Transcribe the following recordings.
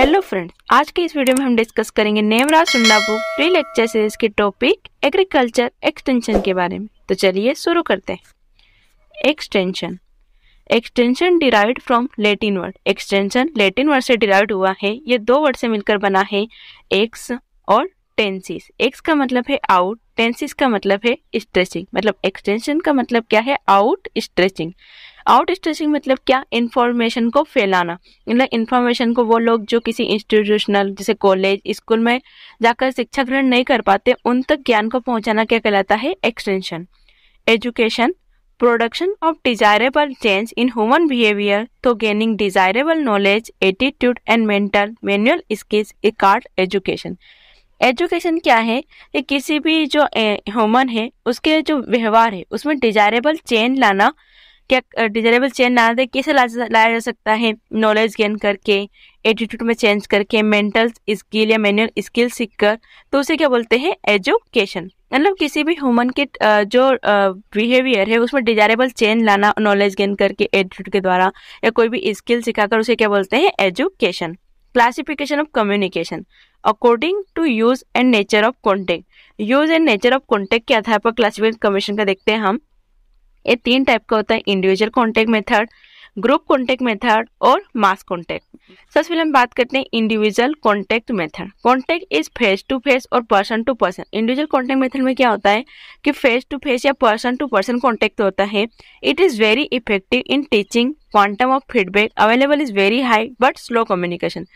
Hello friends आज के इस वीडियो में हम डिस्कस करेंगे नेमराज सुंडाबू प्री लेक्चर सीरीज के टॉपिक एग्रीकल्चर एक्सटेंशन के बारे में तो चलिए शुरू करते हैं extension extension derive from Latin word extension Latin word से डिराइव हुआ है ये दो वर्ड से मिलकर बना है एक्स और टेंसिस एक्स का मतलब है आउट टेंसिस का मतलब है स्ट्रेचिंग मतलब एक्सटेंशन का मतलब क्या है आउट स्ट्रेचिंग आउट स्ट्रेचिंग मतलब क्या इन्फॉर्मेशन को फैलाना मतलब इन्फॉर्मेशन को वो लोग जो किसी इंस्टीट्यूशनल जैसे कॉलेज स्कूल में जाकर शिक्षा ग्रहण नहीं कर पाते उन तक ज्ञान को पहुंचाना क्या कहलाता है extension education production of desirable change in human behaviour तो gaining desirable knowledge attitude and mental manual skills a card education education क्या है कि किसी भी जो ह्यूमन है उसके जो व्यवहार है उसमें डिजायरेबल चेंज लाना क्या डिजायरेबल चेंज लाना दे कैसे लाया जा सकता है नॉलेज गेन करके एटीट्यूड में चेंज करके मेंटल स्किल या मैनुअल स्किल सीख कर तो उसे क्या बोलते हैं एजुकेशन मतलब किसी भी ह्यूमन के जो बिहेवियर है उसमें डिजायरेबल चेंज लाना नॉलेज गेन करके एटीट्यूड के द्वारा या कोई भी स्किल सिखाकर उसे क्या बोलते हैं education classification of communication according to use and nature of contact use and nature of contact के आधार पर क्लासिफिकेशन कमीशन का देखते हैं हम ये तीन टाइप का होता है individual contact method group contact method और मास कॉन्टेक्ट सबसे पहले हम बात करते हैं individual contact method contact is face to face और person to person individual contact method में क्या होता है कि फेस टू फेस या पर्सन टू पर्सन कॉन्टेक्ट होता है it is very effective in teaching quantum of feedback available is very high but slow communication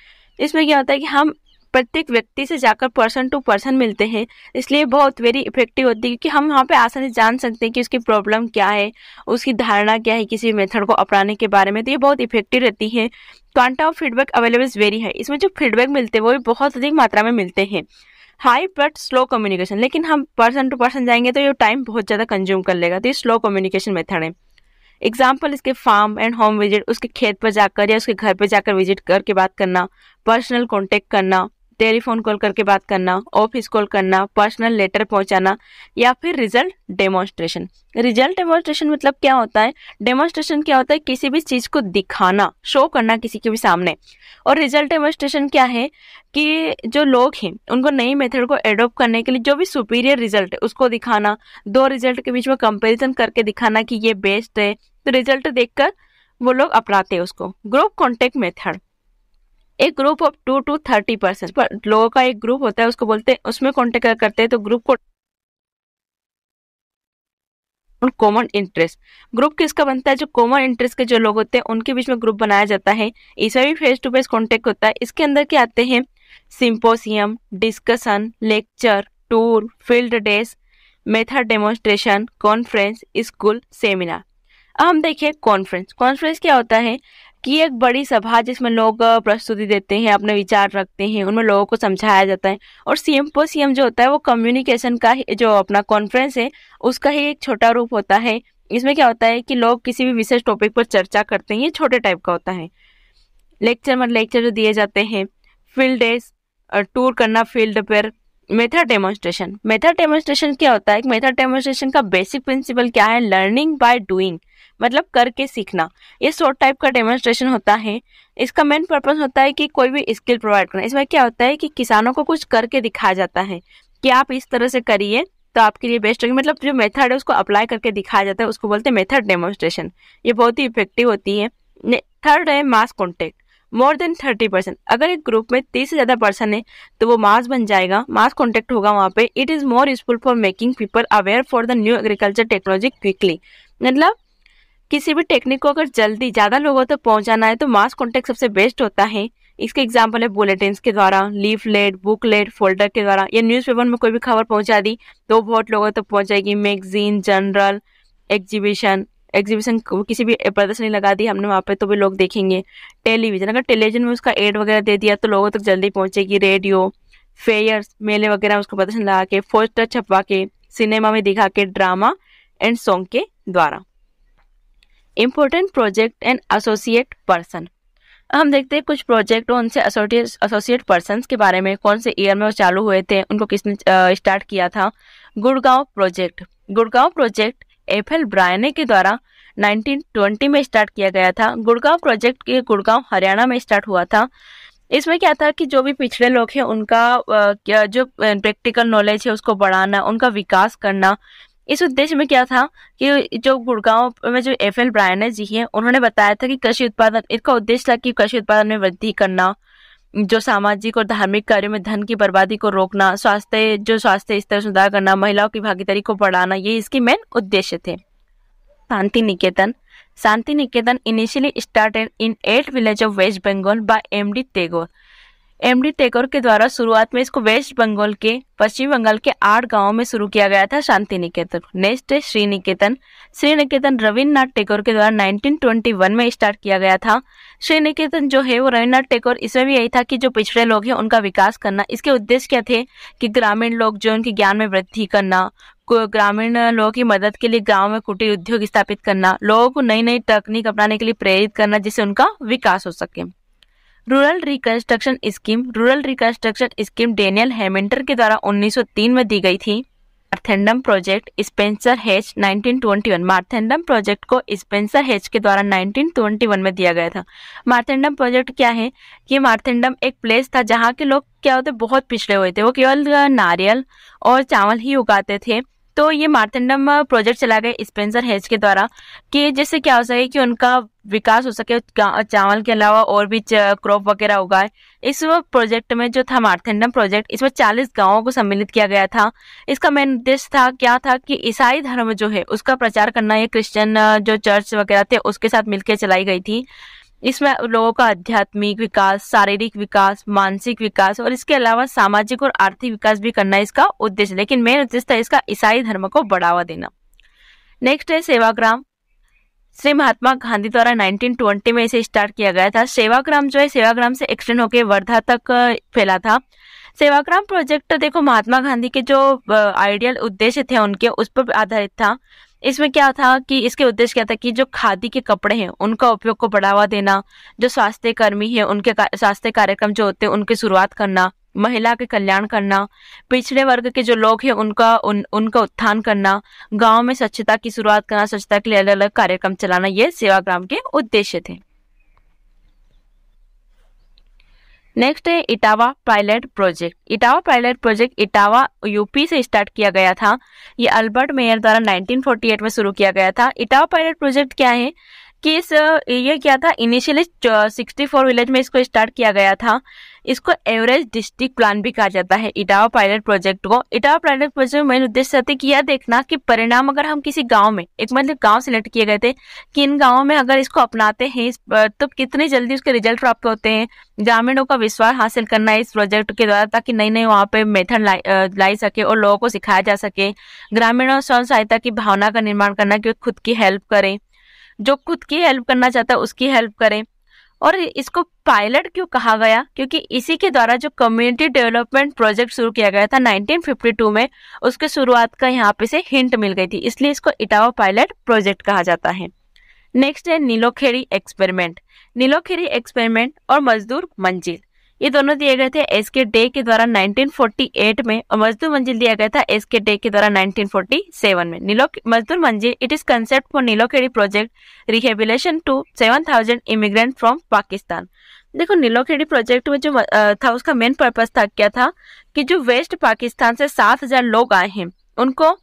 इसमें क्या होता है कि हम प्रत्येक व्यक्ति से जाकर पर्सन टू पर्सन मिलते हैं इसलिए बहुत वेरी इफेक्टिव होती है क्योंकि हम वहाँ पे आसानी से जान सकते हैं कि उसकी प्रॉब्लम क्या है उसकी धारणा क्या है किसी मेथड को अपनाने के बारे में तो ये बहुत इफेक्टिव रहती है quanta of feedback available very है इसमें जो फीडबैक मिलते हैं वो भी बहुत अधिक मात्रा में मिलते हैं हाई बट स्लो कम्युनिकेशन लेकिन हम पर्सन टू पर्सन जाएंगे तो ये टाइम बहुत ज़्यादा कंज्यूम कर लेगा तो ये स्लो कम्युनिकेशन मेथड है एग्जाम्पल इसके फार्म एंड होम विजिट उसके खेत पर जाकर या उसके घर पर जाकर विजिट करके बात करना पर्सनल कॉन्टेक्ट करना टेलीफोन कॉल करके बात करना ऑफिस कॉल करना पर्सनल लेटर पहुंचाना या फिर रिजल्ट डेमोन्स्ट्रेशन रिजल्ट डेमोन्स्ट्रेशन मतलब क्या होता है डेमोन्स्ट्रेशन क्या होता है किसी भी चीज़ को दिखाना शो करना किसी के भी सामने और रिजल्ट डेमोन्स्ट्रेशन क्या है कि जो लोग हैं उनको नई मेथड को एडोप्ट करने के लिए जो भी सुपीरियर रिजल्ट है उसको दिखाना दो रिजल्ट के बीच में कंपेरिजन करके दिखाना कि ये बेस्ट है तो रिजल्ट देखकर वो लोग अपनाते हैं उसको ग्रुप कॉन्टेक्ट मेथड एक group of two to thirty percent लोगों का एक ग्रुप होता है उसको बोलते हैं उसमें कॉन्टेक्ट करते हैं तो ग्रुप को कॉमन इंटरेस्ट ग्रुप किसका बनता है जो कॉमन इंटरेस्ट के जो लोग होते हैं उनके बीच में ग्रुप बनाया जाता है इसमें भी फेस टू फेस कॉन्टेक्ट होता है इसके अंदर क्या आते हैं symposium discussion lecture tour field days method demonstration conference school seminar अब हम देखें कॉन्फ्रेंस कॉन्फ्रेंस क्या होता है की एक बड़ी सभा जिसमें लोग प्रस्तुति देते हैं अपने विचार रखते हैं उनमें लोगों को समझाया जाता है और सीएम जो होता है वो कम्युनिकेशन का जो अपना कॉन्फ्रेंस है उसका ही एक छोटा रूप होता है इसमें क्या होता है कि लोग किसी भी विशेष टॉपिक पर चर्चा करते हैं ये छोटे टाइप का होता है लेक्चर मतलब लेक्चर जो दिए जाते हैं फील्ड डेज टूर करना फील्ड पर मेथड डेमोन्स्ट्रेशन मेथड डेमोन्स्ट्रेशन क्या होता है मेथड डेमोन्स्ट्रेशन का बेसिक प्रिंसिपल क्या है लर्निंग बाय डूइंग मतलब करके सीखना ये शॉर्ट टाइप का डेमोन्स्ट्रेशन होता है इसका मेन पर्पज होता है कि कोई भी स्किल प्रोवाइड करना इसमें क्या होता है कि किसानों को कुछ करके दिखाया जाता है कि आप इस तरह से करिए तो आपके लिए बेस्ट होगी मतलब जो मेथड है उसको अप्लाई करके दिखाया जाता है उसको बोलते हैं मेथड डेमोन्स्ट्रेशन ये बहुत ही इफेक्टिव होती है थर्ड है mass contact more than thirty percent अगर एक ग्रुप में तीस से ज़्यादा पर्सन है तो वो मास बन जाएगा मास कॉन्टेक्ट होगा वहाँ पे it is more useful for making people aware for the new agriculture technology quickly मतलब किसी भी टेक्निक को अगर जल्दी ज़्यादा लोगों तक तो पहुंचाना है तो मास कॉन्टेक्ट सबसे बेस्ट होता है इसके एग्जाम्पल है बुलेटिन के द्वारा लीफलेट बुकलेट फोल्डर के द्वारा या न्यूज़पेपर में कोई भी खबर पहुंचा दी तो बहुत लोगों तक तो जाएगी मैगजीन जनरल एग्जीबिशन एग्जीबिशन किसी भी प्रदर्शनी लगा दी हमने वहाँ पे तो भी लोग देखेंगे टेलीविज़न अगर टेलीविज़न में उसका एड वगैरह दे दिया तो लोगों तक तो जल्दी पहुँचेगी रेडियो फेयर्स मेले वगैरह उसको प्रदर्शन लगा के पोस्टर छपवा के सिनेमा में दिखा के ड्रामा एंड सॉन्ग के द्वारा important project and associate person हम देखते हैं कुछ प्रोजेक्ट और उनसे एसोसिएट पर्सन के बारे में कौन से ईयर में वो चालू हुए थे उनको किसने स्टार्ट किया था Gurgaon project Gurgaon project F L Brayne के द्वारा 1920 में स्टार्ट किया गया था गुड़गांव प्रोजेक्ट के गुड़गांव हरियाणा में स्टार्ट हुआ था इसमें क्या था कि जो भी पिछड़े लोग हैं उनका जो प्रैक्टिकल नॉलेज है उसको बढ़ाना उनका विकास करना इस उद्देश्य में क्या था कि जो गुड़गांव में जो एफ एल ब्रायन जी हैं उन्होंने बताया था कि कृषि उत्पादन इसका उद्देश्य था कि कृषि उत्पादन में वृद्धि करना जो सामाजिक और धार्मिक कार्यों में धन की बर्बादी को रोकना स्वास्थ्य जो स्वास्थ्य स्तर सुधार करना महिलाओं की भागीदारी को बढ़ाना ये इसके मेन उद्देश्य थे Shanti Niketan Shanti Niketan initially started in eight village of West Bengal by M D Tagore M D Tagore के द्वारा शुरुआत में इसको वेस्ट बंगाल के पश्चिम बंगाल के आठ गाँव में शुरू किया गया था शांति निकेतन नेक्स्ट है श्री निकेतन श्री निकेतन रविन्द्रनाथ टेगोर के द्वारा 1921 में स्टार्ट किया गया था श्री निकेतन जो है वो रविन्द्रनाथ टेगोर इसमें भी यही था कि जो पिछड़े लोग हैं उनका विकास करना इसके उद्देश्य क्या थे कि ग्रामीण लोग जो उनके ज्ञान में वृद्धि करना ग्रामीण लोगों की मदद के लिए गांव में कुटीर उद्योग स्थापित करना लोगों को नई नई तकनीक अपनाने के लिए प्रेरित करना जिससे उनका विकास हो सके rural reconstruction scheme rural reconstruction scheme Daniel Hamilton के द्वारा 1903 में दी गई थी Marthandam project Spencer Hatch 1921 Marthandam project को स्पेंसर हेच के द्वारा 1921 में दिया गया था मार्थेंडम प्रोजेक्ट क्या है कि मार्थेंडम एक प्लेस था जहाँ के लोग क्या होते बहुत पिछड़े हुए थे वो केवल नारियल और चावल ही उगाते थे तो ये मार्तंडम प्रोजेक्ट चला गया स्पेंसर हेज के द्वारा कि जिससे क्या हो सके कि उनका विकास हो सके चावल के अलावा और भी क्रॉप वगैरह उगाए इस प्रोजेक्ट में जो था मार्थेंडम प्रोजेक्ट इसमें 40 गांवों को सम्मिलित किया गया था इसका मेन उद्देश्य था क्या था कि ईसाई धर्म जो है उसका प्रचार करना ये क्रिश्चियन जो चर्च वगैरह थे उसके साथ मिलकर चलाई गई थी इसमें लोगों का आध्यात्मिक विकास शारीरिक विकास मानसिक विकास और इसके अलावा सामाजिक और आर्थिक विकास भी करना इसका उद्देश्य लेकिन मेन उद्देश्य था इसका ईसाई धर्म को बढ़ावा देना नेक्स्ट है सेवाग्राम श्री महात्मा गांधी द्वारा 1920 में इसे स्टार्ट किया गया था सेवाग्राम जो है सेवाग्राम से एक्सटेंड होकर वर्धा तक फैला था सेवाग्राम प्रोजेक्ट देखो महात्मा गांधी के जो आइडियल उद्देश्य थे उनके उस पर आधारित था इसमें क्या था कि इसके उद्देश्य क्या था कि जो खादी के कपड़े हैं उनका उपयोग को बढ़ावा देना जो स्वास्थ्य कर्मी है उनके स्वास्थ्य कार्यक्रम जो होते हैं उनकी शुरुआत करना महिला के कल्याण करना पिछड़े वर्ग के जो लोग हैं उनका उन, उनका उत्थान करना गांव में स्वच्छता की शुरुआत करना स्वच्छता के लिए अलग अलग कार्यक्रम चलाना ये सेवाग्राम के उद्देश्य थे नेक्स्ट है Etawah pilot project Etawah pilot project Etawah UP से स्टार्ट किया गया था ये अल्बर्ट मेयर द्वारा 1948 में शुरू किया गया था इटावा पायलट प्रोजेक्ट क्या है कि इस ये क्या था इनिशियली सिक्सटी फोर विलेज में इसको स्टार्ट किया गया था इसको एवरेज डिस्ट्रिक्ट प्लान भी कहा जाता है इटावा पायलट प्रोजेक्ट को इटावा पायलट प्रोजेक्ट में मेन उद्देश्य कि यह देखना कि परिणाम अगर हम किसी गांव में एक मतलब गांव सेलेक्ट किए गए थे कि इन गाँव में अगर इसको अपनाते हैं तो कितने जल्दी उसके रिजल्ट प्राप्त होते हैं ग्रामीणों का विश्वास हासिल करना है इस प्रोजेक्ट के द्वारा ताकि नई नई वहाँ पे मेथड लाई लाई सके और लोगों को सिखाया जा सके ग्रामीणों स्व सहायता की भावना का निर्माण करना कि खुद की हेल्प करें जो खुद की हेल्प करना चाहता है उसकी हेल्प करें और इसको पायलट क्यों कहा गया क्योंकि इसी के द्वारा जो कम्युनिटी डेवलपमेंट प्रोजेक्ट शुरू किया गया था 1952 में उसके शुरुआत का यहाँ पे से हिंट मिल गई थी इसलिए इसको इटावा पायलट प्रोजेक्ट कहा जाता है नेक्स्ट है नीलोखेड़ी एक्सपेरिमेंट नीलोखेड़ी एक्सपेरिमेंट और मजदूर मंजिल ये दोनों दिए गए थे एस के डे के द्वारा 1948 में और मजदूर मंजिल दिया गया था एस के डे के द्वारा 1947 में नीलो मजदूर मंजिल it is concept for Nilokheri project rehabilitation to 7000 immigrant from Pakistan देखो नीलोखेड़ी प्रोजेक्ट में जो था उसका मेन पर्पज था क्या था कि जो वेस्ट पाकिस्तान से सात लोग आए हैं उनको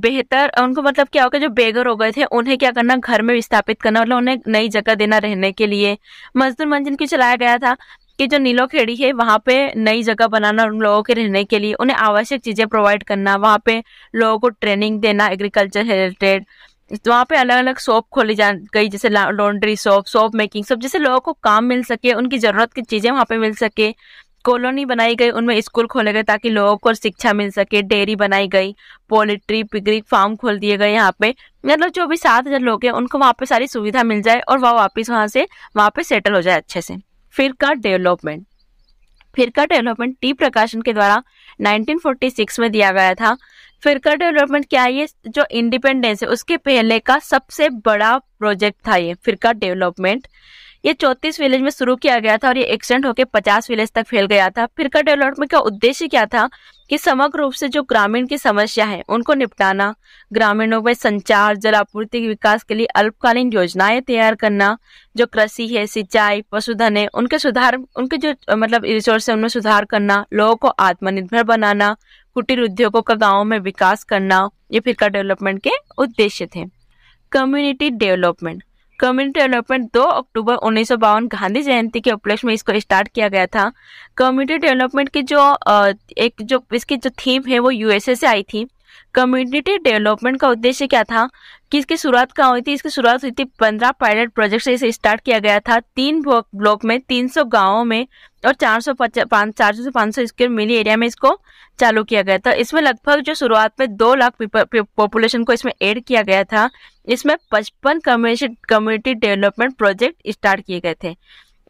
बेहतर उनको मतलब क्या होगा जो बेघर हो गए थे उन्हें क्या करना घर में विस्थापित करना मतलब उन्हें नई जगह देना रहने के लिए मजदूर मंजिल क्यों चलाया गया था कि जो नीलो खेड़ी है वहाँ पे नई जगह बनाना उन लोगों के रहने के लिए उन्हें आवश्यक चीज़ें प्रोवाइड करना वहाँ पे लोगों को ट्रेनिंग देना एग्रीकल्चर रिलेटेड तो वहाँ पे अलग अलग शॉप खोली जा गई जैसे लॉन्ड्री शॉप शॉप मेकिंग सब जैसे लोगों को काम मिल सके उनकी ज़रूरत की चीज़ें वहाँ पे मिल सके कॉलोनी बनाई गई उनमें स्कूल खोले गए ताकि लोगों को शिक्षा मिल सके डेयरी बनाई गई पोल्ट्री पिगरी फार्म खोल दिए गए यहाँ पे मतलब जो भी सात हज़ार लोग हैं उनको वहाँ पे सारी सुविधा मिल जाए और वह वापस वहाँ से वहाँ पे सेटल हो जाए अच्छे से फिर का डेवलपमेंट फिर का डेवलपमेंट टी प्रकाशन के द्वारा 1946 में दिया गया था फिर का डेवलपमेंट क्या है ये जो इंडिपेंडेंस है उसके पहले का सबसे बड़ा प्रोजेक्ट था ये फिर का डेवलपमेंट ये चौंतीस विलेज में शुरू किया गया था और ये एक्सटेंड होकर पचास विलेज तक फैल गया था फिर का डेवलपमेंट का उद्देश्य क्या था कि समग्र रूप से जो ग्रामीण की समस्या है उनको निपटाना ग्रामीणों में संचार जल आपूर्ति विकास के लिए अल्पकालीन योजनाएं तैयार करना जो कृषि है सिंचाई पशुधन है उनके सुधार उनके जो मतलब रिसोर्स है उनमें सुधार करना लोगों को आत्मनिर्भर बनाना कुटीर उद्योगों का गाँव में विकास करना ये फिर का डेवलपमेंट के उद्देश्य थे कम्युनिटी डेवलपमेंट कम्युनिटी डेवलपमेंट 2 अक्टूबर उन्नीस गांधी जयंती के उपलक्ष्य में इसको स्टार्ट किया गया था कम्युनिटी डेवलपमेंट की जो एक जो इसकी जो थीम है वो यूएसए से आई थी कम्युनिटी डेवलपमेंट का उद्देश्य क्या था कि इसकी शुरुआत कहाँ हुई थी इसकी शुरुआत हुई थी पंद्रह पायलट प्रोजेक्ट से इसे स्टार्ट किया गया था तीन ब्लॉक में तीन सौ गाँवों में और चार सौ पचास चार सौ से पाँच सौ स्क्वेयर मिली एरिया में इसको चालू किया गया था इसमें लगभग जो शुरुआत में दो लाख पॉपुलेशन को इसमें ऐड किया गया था इसमें पचपन कम्युनिटी डेवलपमेंट प्रोजेक्ट स्टार्ट किए गए थे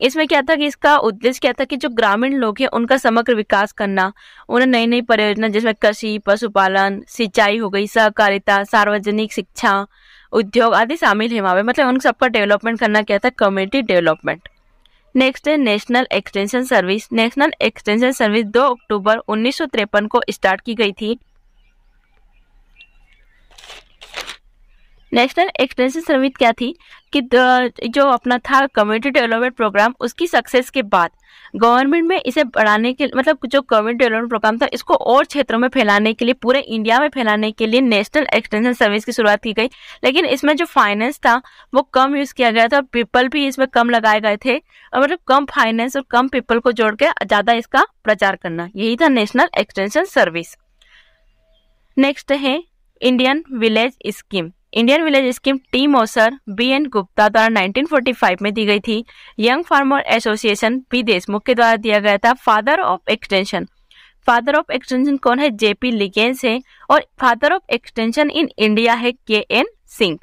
इसमें क्या था कि इसका उद्देश्य क्या था कि जो ग्रामीण लोग हैं उनका समग्र विकास करना उन्हें नई नई परियोजना जिसमें कृषि पशुपालन सिंचाई हो गई सहकारिता सार्वजनिक शिक्षा उद्योग आदि शामिल है वहाँ पे मतलब उन सबका डेवलपमेंट करना क्या था कम्युनिटी डेवलपमेंट नेक्स्ट है national extension service national extension service 2 अक्टूबर उन्नीस को स्टार्ट की गई थी नेशनल एक्सटेंशन सर्विस क्या थी कि जो अपना था कम्युनिटी डेवलपमेंट प्रोग्राम उसकी सक्सेस के बाद गवर्नमेंट में इसे बढ़ाने के मतलब जो कम्युनिटी डेवलपमेंट प्रोग्राम था इसको और क्षेत्रों में फैलाने के लिए पूरे इंडिया में फैलाने के लिए नेशनल एक्सटेंशन सर्विस की शुरुआत की गई लेकिन इसमें जो फाइनेंस था वो कम यूज़ किया गया था और पीपल भी इसमें कम लगाए गए थे और मतलब कम फाइनेंस और कम पीपल को जोड़ के ज़्यादा इसका प्रचार करना यही था नेशनल एक्सटेंशन सर्विस नेक्स्ट है Indian village scheme Indian village scheme team ओसर बी एन गुप्ता द्वारा 1945 में दी गई थी young farmer association P Deshmukh के द्वारा दिया गया था father of extension father of extension कौन है जेपी लिगेंस है और father of extension in India है K N Singh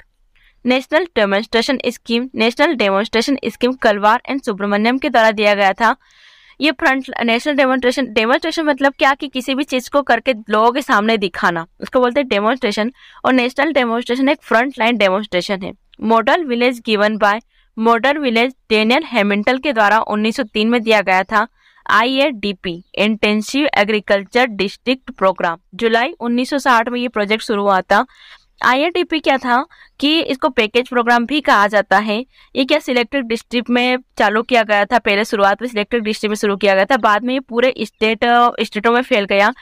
national demonstration scheme national demonstration scheme कलवार एंड सुब्रमण्यम के द्वारा दिया गया था ये फ्रंट नेशनल डेमोन्स्ट्रेशन डेमोन्स्ट्रेशन मतलब क्या कि किसी भी चीज़ को करके लोगों के सामने दिखाना उसको बोलते हैं डेमोन्स्ट्रेशन और नेशनल डेमोन्स्ट्रेशन एक फ्रंट लाइन डेमोन्स्ट्रेशन है model village given by model village Daniel Hamilton के द्वारा 1903 में दिया गया था I A D P intensive agriculture district programme जुलाई 1960 में ये प्रोजेक्ट शुरू हुआ था आईआरटीपी क्या था कि इसको पैकेज प्रोग्राम भी कहा जाता है ये क्या सिलेक्टेड डिस्ट्रिक्ट में चालू किया गया था पहले शुरुआत में सिलेक्टेड डिस्ट्रिक्ट में शुरू किया गया था बाद में ये पूरे स्टेट स्टेटों में फैल गया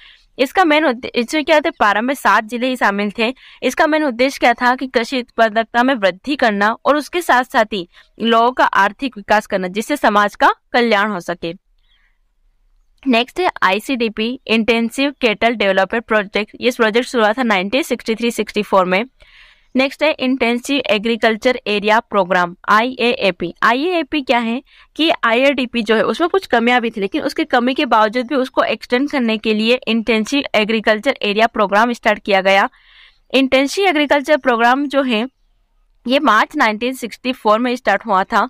इसका मेन उद्देश्य क्या था प्रारंभ में सात जिले ही शामिल थे इसका मेन उद्देश्य क्या था कि कृषि उत्पादकता में वृद्धि करना और उसके साथ साथ ही लोगों का आर्थिक विकास करना जिससे समाज का कल्याण हो सके नेक्स्ट है ICDP intensive cattle development project ये प्रोजेक्ट शुरू हुआ था 1963-64 में नेक्स्ट है intensive agriculture area programme IAAP IAAP क्या है कि आईआरडीपी जो है उसमें कुछ कमियां भी थी लेकिन उसकी कमी के बावजूद भी उसको एक्सटेंड करने के लिए intensive agriculture area programme start किया गया इंटेंसिव एग्रीकल्चर प्रोग्राम जो है ये मार्च 1964 में स्टार्ट हुआ था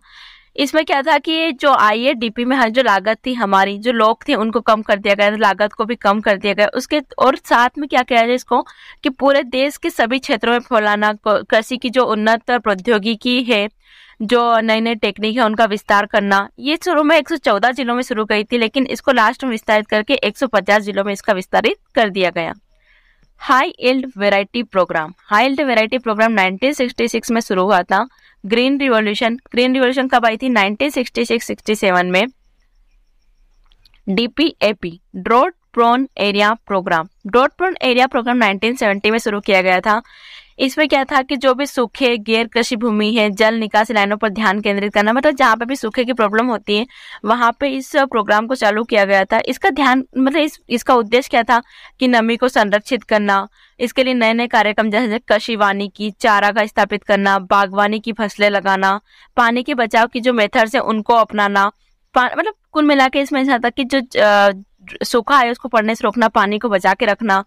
इसमें क्या था कि जो आई डीपी में हर हाँ, जो लागत थी हमारी जो लोग थे उनको कम कर दिया गया लागत को भी कम कर दिया गया उसके और साथ में क्या किया जाए इसको कि पूरे देश के सभी क्षेत्रों में फैलाना कृषि की जो उन्नत प्रौद्योगिकी है जो नई नई टेक्निक है उनका विस्तार करना ये शुरू में 114 जिलों में शुरू गई थी लेकिन इसको लास्ट में विस्तारित करके 150 जिलों में इसका विस्तारित कर दिया गया high yield variety programme high yield variety programme 1966 में शुरू हुआ था ग्रीन रिवॉल्यूशन ग्रीन रिवॉल्यूशन कब आई थी 1966-67 में DPAP drought prone area programme drought prone area programme 1970 में शुरू किया गया था इसमें क्या था कि जो भी सूखे गैर कृषि भूमि है जल निकासी लाइनों पर ध्यान केंद्रित करना मतलब जहाँ पे भी सूखे की प्रॉब्लम होती है वहाँ पे इस प्रोग्राम को चालू किया गया था इसका ध्यान मतलब इस इसका उद्देश्य क्या था कि नमी को संरक्षित करना इसके लिए नए नए कार्यक्रम जैसे कृषि वानिकी चारा का स्थापित करना बागवानी की फसलें लगाना पानी के बचाव की जो मेथड्स है उनको अपनाना मतलब कुल मिला के इसमें यहाँ था कि जो सूखा है उसको पड़ने से रोकना पानी को बचा के रखना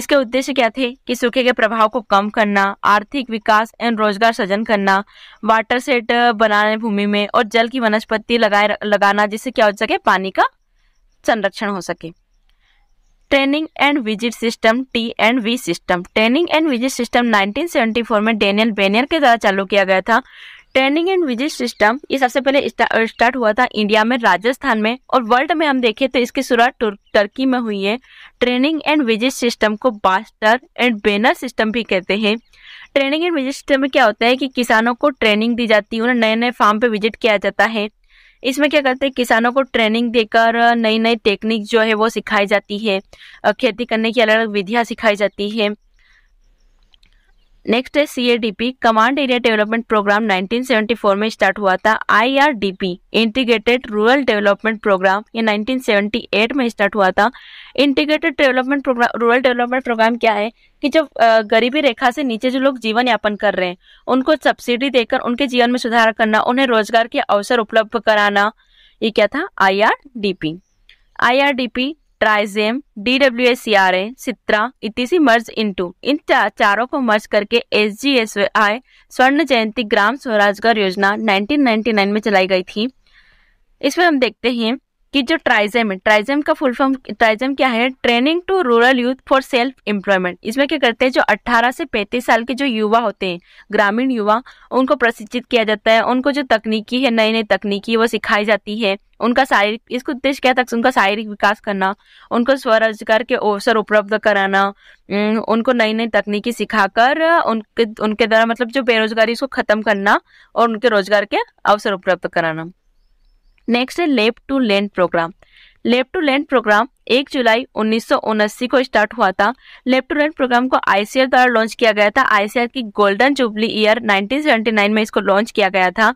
इसके उद्देश्य क्या थे कि सूखे के प्रभाव को कम करना आर्थिक विकास एवं रोजगार सृजन करना वाटर सेट बनाने भूमि में और जल की वनस्पति लगाए लगाना जिससे क्या हो सके पानी का संरक्षण हो सके training and visit system T and V system training and visit system 1974 में डेनियल बेनियर के द्वारा चालू किया गया था ट्रेनिंग एंड विजिट सिस्टम ये सबसे पहले स्टार्ट हुआ था इंडिया में राजस्थान में और वर्ल्ड में हम देखें तो इसकी शुरुआत टर्की में हुई है ट्रेनिंग एंड विजिट सिस्टम को बास्टर एंड बैनर सिस्टम भी कहते हैं ट्रेनिंग एंड विजिट सिस्टम में क्या होता है कि किसानों को ट्रेनिंग दी जाती है उन्हें नए नए फार्म पे विजिट किया जाता है इसमें क्या करते हैं किसानों को ट्रेनिंग देकर नई नई टेक्निक जो है वो सिखाई जाती है खेती करने की अलग अलग विधियाँ सिखाई जाती है नेक्स्ट है P command area development programme 1974 में स्टार्ट हुआ था P integrated rural development programme ये 1978 में स्टार्ट हुआ था integrated development programme rural development programme क्या है कि जो गरीबी रेखा से नीचे जो लोग जीवन यापन कर रहे हैं उनको सब्सिडी देकर उनके जीवन में सुधार करना उन्हें रोजगार के अवसर उपलब्ध कराना ये क्या था D P TRYSEM D W S C R A SITRA इतिसी मर्ज इंटू इन चार, चारों को मर्ज करके एस जी एस आई स्वर्ण जयंती ग्राम स्वराजगार योजना 1999 में चलाई गई थी इसमें हम देखते हैं कि जो ट्राइजेम है ट्राइजेम का फुल फॉर्म ट्राइजेम क्या है training to rural youth for self employment इसमें क्या करते हैं जो 18 से 35 साल के जो युवा होते हैं ग्रामीण युवा उनको प्रशिक्षित किया जाता है उनको जो तकनीकी है नई नई तकनीकी वो सिखाई जाती है उनका शारीरिक इसका उद्देश्य क्या था उनका शारीरिक विकास करना उनको स्वरोजगार के अवसर उपलब्ध कराना उनको नई नई तकनीकी सिखाकर उनके उनके द्वारा मतलब जो बेरोजगारी उसको खत्म करना और उनके रोजगार के अवसर उपलब्ध कराना नेक्स्ट है lab to land programme lab to land programme 1 जुलाई उन्नीस को स्टार्ट हुआ था लेब टू लैंड प्रोग्राम को आईसीआर द्वारा लॉन्च किया गया था आईसीआर की गोल्डन जुबली ईयर 1979 में इसको लॉन्च किया गया था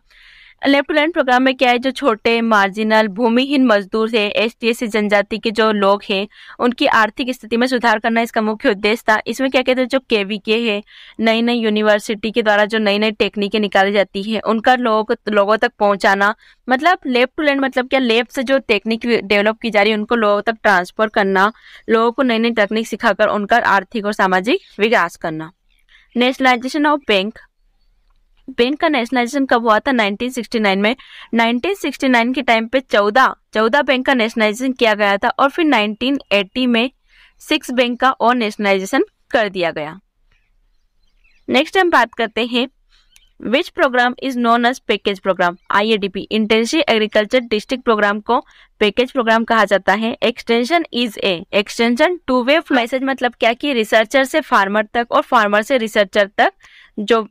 लेफ्ट लैंड प्रोग्राम में क्या है जो छोटे मार्जिनल भूमिहीन मजदूर है एस टी एस जनजाति के जो लोग हैं उनकी आर्थिक स्थिति में सुधार करना इसका मुख्य उद्देश्य था इसमें क्या कहते हैं जो के वी के है नई नई यूनिवर्सिटी के द्वारा जो नई नई टेक्निकें निकाली जाती है उनका लोग लोगों तक पहुंचाना मतलब लेफ्ट टू लैंड मतलब क्या लेफ्ट से जो टेक्निक डेवलप की जा रही है उनको लोगों तक ट्रांसफर करना लोगों को नई नई तकनीक सिखाकर उनका आर्थिक और सामाजिक विकास करना नेशनलाइजेशन ऑफ बैंक बैंक का नेशनलाइजेशन कब हुआ था 1969 में 1969 के टाइम पे 14 14 बैंक का नेशनलाइजेशन किया गया था और फिर 1980 में सिक्स बैंक का और नेशनलाइजेशन कर दिया गया नेक्स्ट हम बात करते हैं which programme is known as package programme IADP intensive agriculture district programme को पैकेज प्रोग्राम कहा जाता है extension is a extension two way message मतलब क्या कि रिसर्चर से फार्मर तक और फार्मर से रिसर्चर तक जो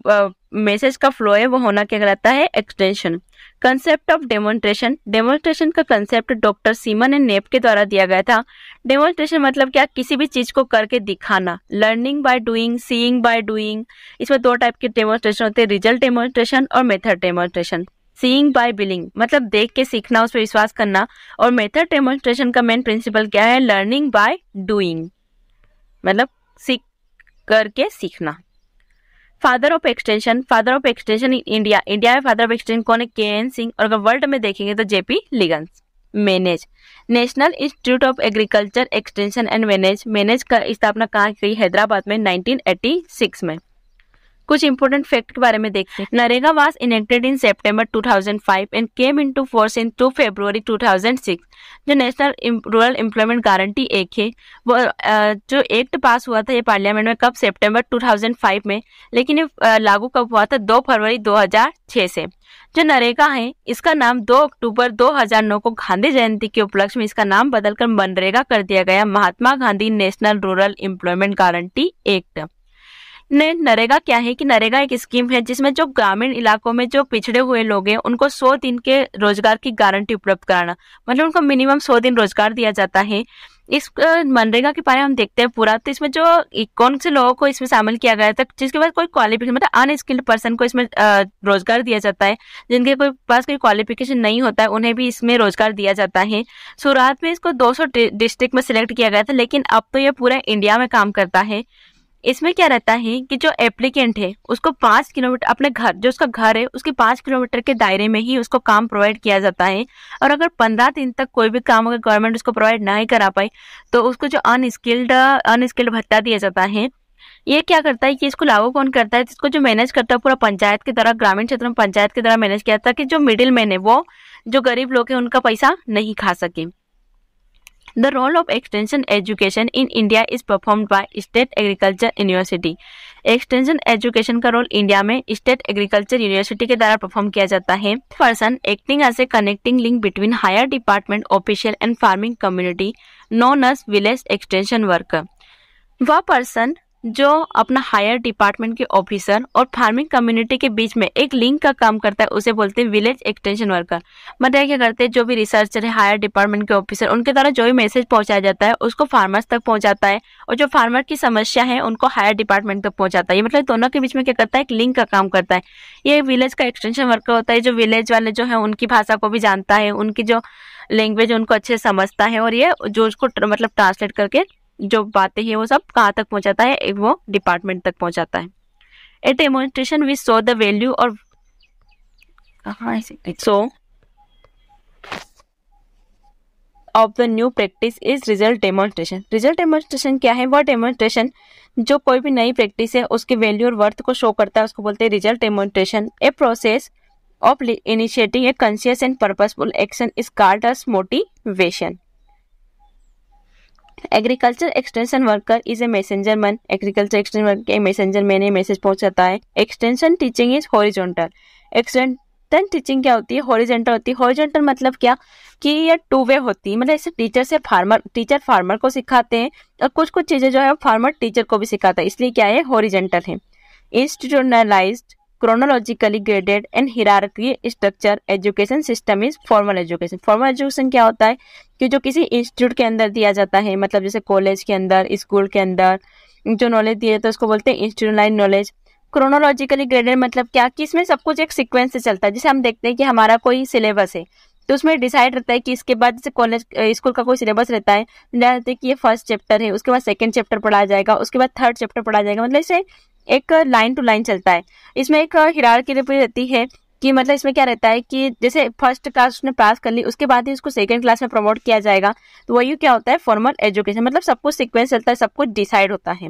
मैसेज का फ्लो है वो होना क्या कहलाता है extension concept of demonstration demonstration का concept doctor Seaman and Knapp के द्वारा दिया गया था डेमोन्स्ट्रेशन मतलब क्या किसी भी चीज को करके दिखाना learning by doing seeing by doing इसमें दो टाइप के डेमोन्स्ट्रेशन होते हैं रिजल्ट डेमोन्स्ट्रेशन और method demonstration seeing by believing मतलब देख के सीखना उस पर विश्वास करना और मेथड डेमोन्स्ट्रेशन का मेन प्रिंसिपल क्या है लर्निंग बाय डूइंग मतलब सीख करके सीखना father of extension father of extension in India India में फादर ऑफ एक्सटेंशन कौन है के एन सिंह और अगर वर्ल्ड में देखेंगे तो J P Leagans MANAGE national institute of agriculture extension and MANAGE MANAGE का स्थापना कहाँ की गई हैदराबाद में 1986 में कुछ इंपोर्टेंट फैक्ट के बारे में देखते हैं NREGA was enacted in September 2005 and came into force in two February 2006 जो national rural employment guarantee act है वो जो एक्ट पास हुआ था ये पार्लियामेंट में कब सितंबर 2005 में लेकिन ये लागू कब हुआ था दो फरवरी 2006 से जो नरेगा है इसका नाम 2 अक्टूबर 2009 को गांधी जयंती के उपलक्ष्य में इसका नाम बदलकर मनरेगा कर दिया गया Mahatma Gandhi national rural employment guarantee act ने नरेगा क्या है कि नरेगा एक स्कीम है जिसमें जो ग्रामीण इलाकों में जो पिछड़े हुए लोग हैं उनको सौ दिन के रोजगार की गारंटी उपलब्ध कराना मतलब उनको मिनिमम सौ दिन रोजगार दिया जाता है इस मनरेगा के बारे में हम देखते हैं पूरा तो इसमें जो कौन से लोगों को इसमें शामिल किया गया था तो जिसके पास कोई क्वालिफिकेशन मतलब अनस्किल्ड पर्सन को इसमें रोजगार दिया जाता है जिनके कोई पास कोई क्वालिफिकेशन नहीं होता है उन्हें भी इसमें रोजगार दिया जाता है शुरुआत में इसको 200 डिस्ट्रिक्ट में सिलेक्ट किया गया था लेकिन अब तो ये पूरा इंडिया में काम करता है इसमें क्या रहता है कि जो एप्लीकेंट है उसको पाँच किलोमीटर अपने घर जो उसका घर है उसके पाँच किलोमीटर के दायरे में ही उसको काम प्रोवाइड किया जाता है और अगर पंद्रह दिन तक कोई भी काम अगर गवर्नमेंट उसको प्रोवाइड नहीं करा पाए तो उसको जो अनस्किल्ड अनस्किल्ड भत्ता दिया जाता है ये क्या करता है कि इसको लागू कौन करता है इसको जो मैनेज करता है पूरा पंचायत के द्वारा ग्रामीण क्षेत्र में पंचायत के द्वारा मैनेज किया जाता है कि जो मिडिल मैन है वो जो गरीब लोग हैं उनका पैसा नहीं खा सके The role of extension education in India is performed by State Agriculture University. Extension education का रोल इंडिया में स्टेट एग्रीकल्चर यूनिवर्सिटी के द्वारा परफॉर्म किया जाता है person acting as a connecting link between higher department official and farming community known as village extension worker वह person जो अपना हायर डिपार्टमेंट के ऑफिसर और फार्मिंग कम्युनिटी के बीच में एक लिंक का काम करता है उसे बोलते हैं विलेज एक्सटेंशन वर्कर मतलब क्या करते हैं जो भी रिसर्चर है हायर डिपार्टमेंट के ऑफिसर उनके द्वारा जो भी मैसेज पहुंचाया जाता है उसको फार्मर्स तक पहुंचाता है और जो फार्मर की समस्या है उनको हायर डिपार्टमेंट तक पहुंचाता है ये मतलब दोनों के बीच में क्या करता है एक लिंक का काम करता है ये विलेज का एक्सटेंशन वर्कर होता है जो विलेज वाले जो है उनकी भाषा को भी जानता है उनकी जो लैंग्वेज उनको अच्छे समझता है और ये जो उसको मतलब ट्रांसलेट करके जो बातें हैं वो सब कहाँ तक पहुँचाता है वो डिपार्टमेंट तक पहुँचाता है a demonstration we show the value और show of the new practice is result demonstration result demonstration क्या है वह डेमोन्स्ट्रेशन जो कोई भी नई प्रैक्टिस है उसके वैल्यू और वर्थ को शो करता है उसको बोलते हैं result demonstration a process of initiating a conscious and purposeful action is called as motivation agriculture extension worker is a messenger मन एग्रीकल्चर एक्सटेंशन वर्कर के मैसेजर मैंने मैसेज पहुंचाता है extension teaching is horizontal extension teaching क्या होती है horizontal होती है हॉरिजेंटल मतलब क्या कि ये टू वे होती है मतलब ऐसे टीचर से फार्मर टीचर फार्मर को सिखाते हैं और कुछ कुछ चीज़ें जो है फार्मर टीचर को भी सिखाता है इसलिए क्या है हॉरिजेंटल है institutionalised chronologically graded and hierarchy structure education system is formal education formal education क्या होता है कि जो किसी इंस्टीट्यूट के अंदर दिया जाता है मतलब जैसे कॉलेज के अंदर स्कूल के अंदर जो नॉलेज दिया जाता है उसको बोलते हैं इंस्टीट्यूट नॉलेज क्रोनोलॉजिकली ग्रेडेड मतलब क्या कि इसमें सब कुछ एक सिक्वेंस से चलता है जैसे हम देखते हैं कि हमारा कोई सिलेबस है तो उसमें डिसाइड रहता है कि इसके बाद जैसे कॉलेज स्कूल का कोई सिलेबस रहता है तो रहता है कि ये फर्स्ट चैप्टर है उसके बाद सेकंड चैप्टर पढ़ाया जाएगा उसके बाद थर्ड चैप्टर पढ़ाया जाएगा मतलब इसे एक लाइन टू लाइन चलता है इसमें एक हिरार की रहती है कि मतलब इसमें क्या रहता है कि जैसे फर्स्ट क्लास उसने पास कर ली उसके बाद ही उसको सेकंड क्लास में प्रमोट किया जाएगा तो वही क्या होता है फॉर्मल एजुकेशन मतलब सब कुछ सिक्वेंस चलता है सब कुछ डिसाइड होता है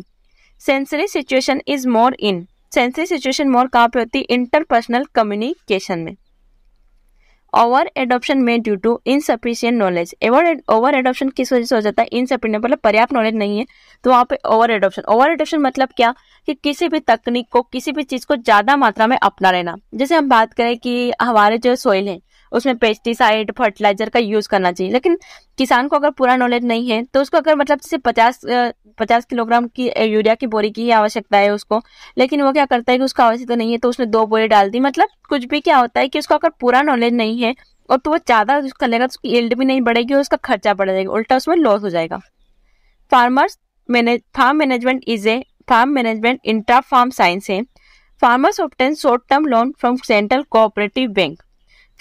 sensory situation is more in sensory situation more कहाँ पे होती है इंटरपर्सनल कम्युनिकेशन में ओवर एडोप्शन में due to insufficient knowledge ever over adoption किस वजह से हो जाता है इनसफिशियंट मतलब पर्याप्त नॉलेज नहीं है तो वहाँ पे ओवर एडोप्शन ओवर एडोप्शन मतलब क्या कि किसी भी तकनीक को किसी भी चीज़ को ज़्यादा मात्रा में अपना लेना जैसे हम बात करें कि हमारे जो सॉइल है उसमें पेस्टिसाइड फर्टिलाइजर का यूज़ करना चाहिए लेकिन किसान को अगर पूरा नॉलेज नहीं है तो उसको अगर मतलब सिर्फ पचास पचास किलोग्राम की यूरिया की बोरी की ही आवश्यकता है उसको लेकिन वो क्या करता है कि उसको आवश्यकता नहीं है तो उसने दो बोरी डाल दी मतलब कुछ भी क्या होता है कि उसको अगर पूरा नॉलेज नहीं है और तो वो ज़्यादा उसका लेगा तो उसकी एल्ड भी नहीं बढ़ेगी और उसका खर्चा बढ़ जाएगा उल्टा उसमें लॉस हो जाएगा farmers manage farm management is a farm management intra farm science है farmers obtain short term loan from central cooperative bank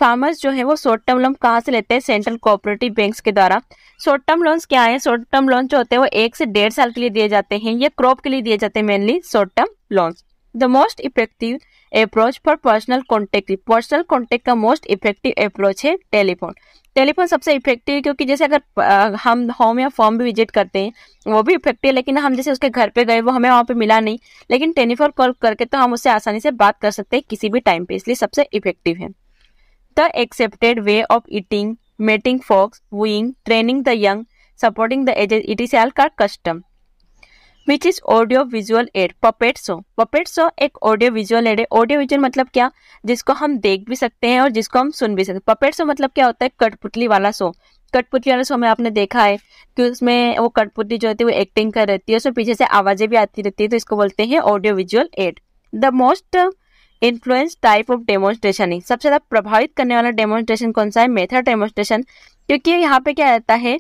farmers जो है वो शॉर्ट टर्म लोन कहाँ से लेते हैं सेंट्रल कोऑपरेटिव बैंक्स के द्वारा शॉर्ट टर्म लोन्स क्या है शॉर्ट टर्म लोन जो होते हैं वो एक से डेढ़ साल के लिए दिए जाते हैं या क्रॉप के लिए दिए जाते हैं mainly short term loans the most effective approach for personal contact personal contact का मोस्ट इफेक्टिव अप्रोच है टेलीफोन टेलीफोन सबसे इफेक्टिव है क्योंकि जैसे अगर हम होम या फॉर्म भी विजिट करते हैं वो भी इफेक्टिव है लेकिन हम जैसे उसके घर पे गए वो हमें वहाँ पे मिला नहीं लेकिन टेलीफोन कॉल करके तो हम उससे आसानी से बात कर सकते हैं किसी भी टाइम पे इसलिए सबसे इफेक्टिव है the accepted way of eating mating folks wooing, training the young supporting the aged it is एल कार custom which is audio visual aid puppet show puppet show एक ऑडियो विजुअल एड है audio visual मतलब क्या जिसको हम देख भी सकते हैं और जिसको हम सुन भी सकते हैं पपेट शो मतलब क्या होता है कठपुतली वाला शो कठपुतली वाला शो में आपने देखा है कि उसमें वो कठपुतली जो होती है वो एक्टिंग कर रहती है उसमें पीछे से आवाज़ें भी आती रहती है तो इसको बोलते हैं audio visual aid the most influence type of demonstration ही सबसे ज़्यादा प्रभावित करने वाला डेमोन्स्ट्रेशन कौन सा है मेथड डेमोन्स्ट्रेशन क्योंकि यहाँ पे क्या रहता है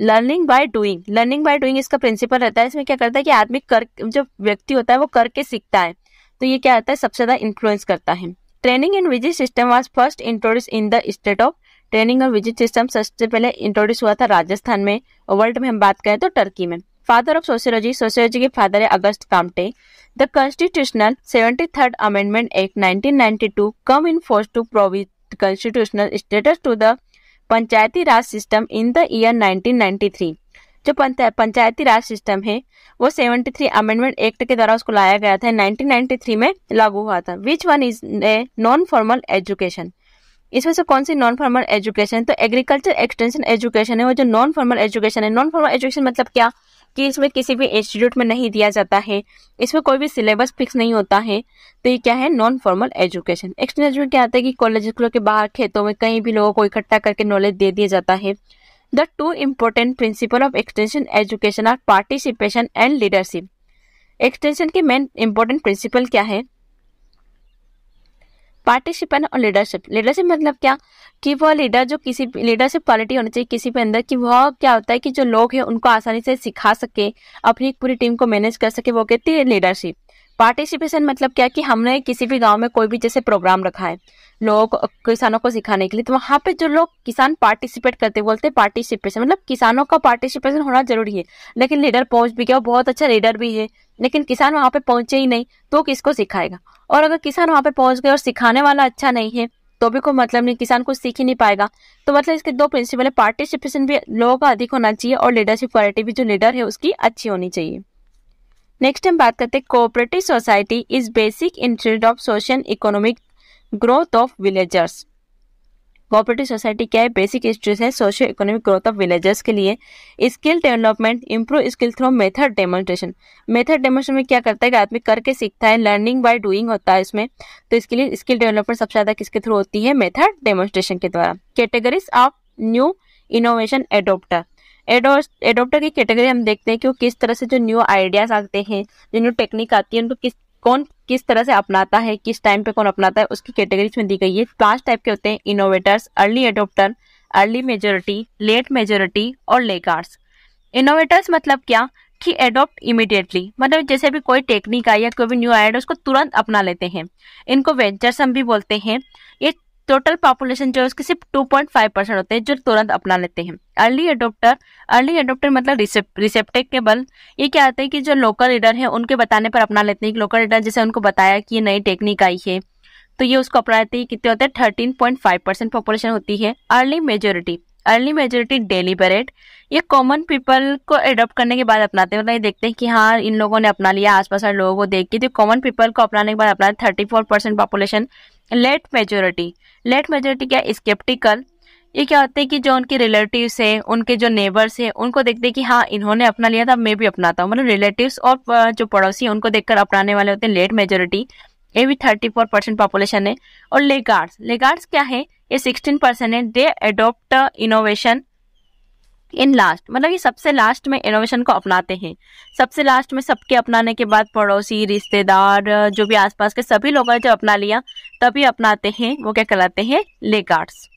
learning by doing learning by doing इसका प्रिंसिपल रहता है इसमें क्या करता है कि आदमी कर जो व्यक्ति होता है वो करके सीखता है तो ये क्या होता है सबसे ज़्यादा इन्फ्लुएंस करता है training in visit system was first introduce in the state of training और विजिट सिस्टम सबसे पहले इंट्रोड्यूस हुआ था राजस्थान में और वर्ल्ड में हम बात करें तो टर्की में father of sociology, sociology के father है Auguste Comte the constitutional seventy third amendment act 1992 come in force to provide constitutional status to the panchayati raj system in the year 1993 जो पंचायती राज सिस्टम है वो 73 अमेंडमेंट एक्ट के द्वारा उसको लाया गया था 1993 में लागू हुआ था which one is a non formal education इसमें से कौन सी नॉन फॉर्मल एजुकेशन तो एग्रीकल्चर एक्सटेंशन एजुकेशन है वो जो नॉन फॉर्मल एजुकेशन है नॉन फॉर्मल एजुकेशन मतलब क्या कि इसमें किसी भी इंस्टीट्यूट में नहीं दिया जाता है इसमें कोई भी सिलेबस फिक्स नहीं होता है तो ये क्या है non formal education external education क्या आता है कि कॉलेज स्कूलों के बाहर खेतों में कहीं भी लोगों को इकट्ठा करके नॉलेज दे दिया जाता है the two important principle of extension education are participation and leadership extension के मेन इम्पोर्टेंट प्रिंसिपल क्या है पार्टिसिपेंट और लीडरशिप लीडरशिप मतलब क्या कि वह लीडर जो किसी लीडरशिप क्वालिटी होनी चाहिए किसी के अंदर कि वह क्या होता है कि जो लोग हैं उनको आसानी से सिखा सके अपनी पूरी टीम को मैनेज कर सके वो कहती है लीडरशिप पार्टिसिपेशन मतलब क्या कि हमने किसी भी गांव में कोई भी जैसे प्रोग्राम रखा है लोग किसानों को सिखाने के लिए तो वहाँ पे जो लोग किसान पार्टिसिपेट करते बोलते पार्टिसिपेशन मतलब किसानों का पार्टिसिपेशन होना जरूरी है लेकिन लीडर पहुँच भी गया बहुत अच्छा लीडर भी है लेकिन किसान वहाँ पे पहुँचे ही नहीं तो किसको सिखाएगा और अगर किसान वहाँ पे पहुँच गए और सिखाने वाला अच्छा नहीं है तो भी कोई मतलब नहीं किसान कुछ सीख ही नहीं पाएगा तो मतलब इसके दो प्रिंसिपल है पार्टिसिपेशन भी लोगों का अधिक होना चाहिए और लीडरशिप क्वालिटी भी जो लीडर है उसकी अच्छी होनी चाहिए नेक्स्ट हम बात करते हैं cooperative society is basic interest of social economic growth of villagers cooperative society क्या है बेसिक इंस्टीट्यूट है social economic growth of villagers के लिए skill development improve skill through method demonstration method demonstration में क्या करता है कि आदमी करके सीखता है लर्निंग बाय डूइंग होता है इसमें तो इसके लिए स्किल डेवलपमेंट सबसे ज़्यादा किसके थ्रू होती है मेथड डेमोन्स्ट्रेशन के द्वारा categories of new innovation adopter adopter की कैटेगरी हम देखते हैं कि वो किस तरह से जो न्यू आइडियाज आते हैं जो न्यू टेक्निक आती है उनको किस कौन किस तरह से अपनाता है किस टाइम पे कौन अपनाता है उसकी कैटेगरीज में दी गई है पांच टाइप के होते हैं innovators early adopter early majority late majority और लेगार्ड्स इनोवेटर्स मतलब क्या कि एडोप्ट इमिडिएटली मतलब जैसे भी कोई टेक्निक आई या कोई भी न्यू आइडिया उसको तुरंत अपना लेते हैं इनको वेंचर्स हम भी बोलते हैं ये टोटल पॉपुलेशन जो है उसके सिर्फ 2.5 परसेंट होते हैं जो तुरंत अपना लेते हैं अर्ली एडोप्टर अर्ली एडोप्टर मतलब रिसेप्टिक के बल ये क्या होता है कि जो लोकल लीडर है उनके बताने पर अपना लेते हैं लोकल लीडर जैसे उनको बताया कि ये नई टेक्निक आई है तो ये उसको अपना लेते हैं कितने होते हैं thirteen point five percent population होती है early majority early majority deliberate ये कॉमन पीपल को एडोप्ट करने के बाद अपनाते हैं मतलब ये देखते हैं कि हाँ इन लोगों ने अपना लिया आसपास वाले लोगों को देख के तो कॉमन पीपल को अपनाने के बाद अपना thirty four percent population late majority late majority क्या स्केप्टिकल ये क्या होते हैं कि जो उनके रिलेटिव्स हैं उनके जो नेबर्स हैं उनको देखते हैं कि हाँ इन्होंने अपना लिया था मैं भी अपनाता हूँ मतलब रिलेटिव्स और जो पड़ोसी हैं उनको देखकर अपनाने वाले होते हैं लेट मेजोरिटी ये भी थर्टी फोर परसेंट पॉपुलेशन है और लेगार्ड्स लेगार्ड्स क्या है ये सिक्सटीन परसेंट है they adopt innovation in last मतलब ये सबसे लास्ट में इनोवेशन को अपनाते हैं सबसे लास्ट में सबके अपनाने के बाद पड़ोसी रिश्तेदार जो भी आसपास के सभी लोगों ने जब अपना लिया तभी अपनाते हैं वो क्या कहलाते हैं लेगार्ड्स